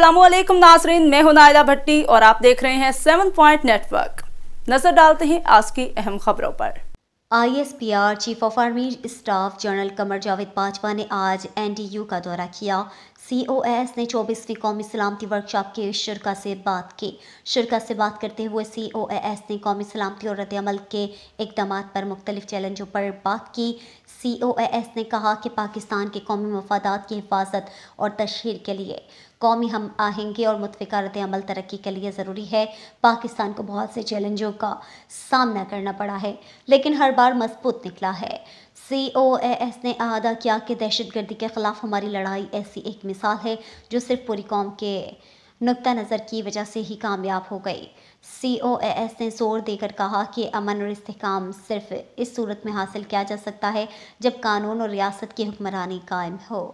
असलम नाजरीन मैं हूं नायदा भट्टी और आप देख रहे हैं सेवन पॉइंट नेटवर्क नजर डालते हैं आज की अहम खबरों पर ISPR chief of army staff General Qamar Javed Bajwa ने आज एनडीयू का दौरा किया सीओएस ने चौबीसवीं कौमी सलामती वर्कशॉप के शिरका से बात की शिरका से बात करते हुए सीओएस ने कौमी सलामती और रद्दमल के इकदाम पर मुख्तलिफ चैलेंजों पर बात की सीओएस ने कहा कि पाकिस्तान के कौमी मफादात की हिफाजत और तशहर के लिए कौमी हम आहेंगे और मुतफ़ा रद अमल तरक्की के लिए ज़रूरी है पाकिस्तान को बहुत से चैलेंजों का सामना करना पड़ा है लेकिन हर बार मजबूत निकला है सी ओ एस ने अहदा किया कि दहशत गर्दी के ख़िलाफ़ हमारी लड़ाई ऐसी एक मिसाल है जो सिर्फ पूरी कौम के नुक़ नज़र की वजह से ही कामयाब हो गई सी ओ एस ने जोर देकर कहा कि अमन और इसकाम सिर्फ इस सूरत में हासिल किया जा सकता है जब कानून और रियासत की हुक्मरानी कायम हो